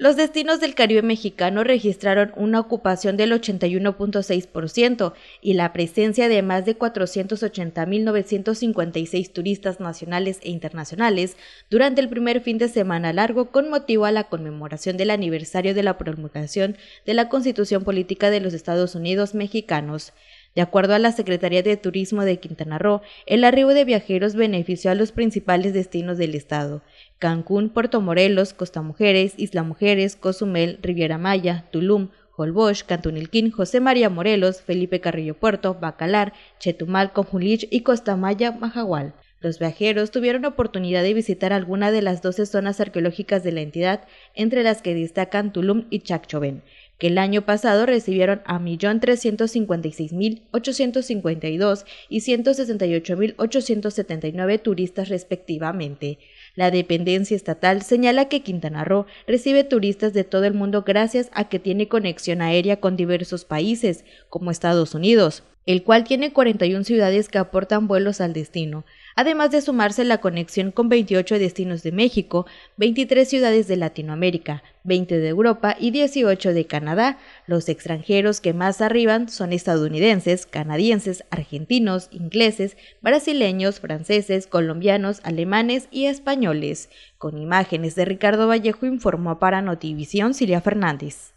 Los destinos del Caribe mexicano registraron una ocupación del 81.6% y la presencia de más de 480.956 turistas nacionales e internacionales durante el primer fin de semana largo con motivo a la conmemoración del aniversario de la promulgación de la Constitución Política de los Estados Unidos Mexicanos. De acuerdo a la Secretaría de Turismo de Quintana Roo, el arribo de viajeros benefició a los principales destinos del estado. Cancún, Puerto Morelos, Costa Mujeres, Isla Mujeres, Cozumel, Riviera Maya, Tulum, Holbox, Cantunilquín, José María Morelos, Felipe Carrillo Puerto, Bacalar, Chetumal, Conjulich y Costa Maya, Majagual. Los viajeros tuvieron oportunidad de visitar alguna de las 12 zonas arqueológicas de la entidad, entre las que destacan Tulum y Chacchoben, que el año pasado recibieron a 1.356.852 y 168.879 turistas respectivamente. La dependencia estatal señala que Quintana Roo recibe turistas de todo el mundo gracias a que tiene conexión aérea con diversos países, como Estados Unidos, el cual tiene 41 ciudades que aportan vuelos al destino, además de sumarse la conexión con 28 destinos de México, 23 ciudades de Latinoamérica, 20 de Europa y 18 de Canadá. Los extranjeros que más arriban son estadounidenses, canadienses, argentinos, ingleses, brasileños, franceses, colombianos, alemanes y españoles. Con imágenes de Ricardo Vallejo informó para Notivisión Silvia Fernández.